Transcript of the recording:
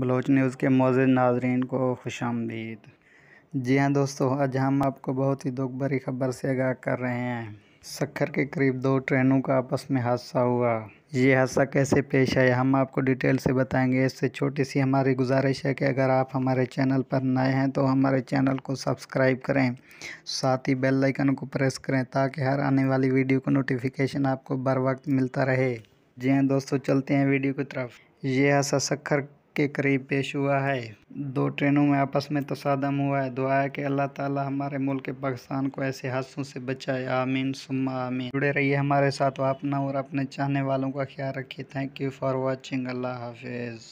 Bloch news के Moz नाजरीन को खुश आमदीद जी हाँ दोस्तों आज हम आपको बहुत ही दुख भरी खबर से आगाह कर रहे हैं सखर के करीब दो ट्रेनों का आपस में हादसा हुआ ये हादसा कैसे पेश आया हम आपको डिटेल से बताएंगे इससे छोटी सी हमारी गुजारिश है कि अगर आप हमारे चैनल पर नए हैं तो हमारे चैनल को सब्सक्राइब करें साथ ही बेल आइकन को प्रेस करें ताकि हर आने वाली वीडियो का नोटिफिकेशन आपको बर वक्त मिलता रहे जी हाँ दोस्तों चलते हैं वीडियो की तरफ ये हादसा सखर के करीब पेश हुआ है दो ट्रेनों में आपस में तसादम हुआ है दुआ है कि अल्लाह ताला हमारे मुल्क पाकिस्तान को ऐसे हादसों से बचाए आमीन सुम्मा आमीन जुड़े रहिए हमारे साथ अपना और अपने चाहने वालों का ख्याल रखिए थैंक यू फॉर वॉचिंग अल्लाह हाफिज़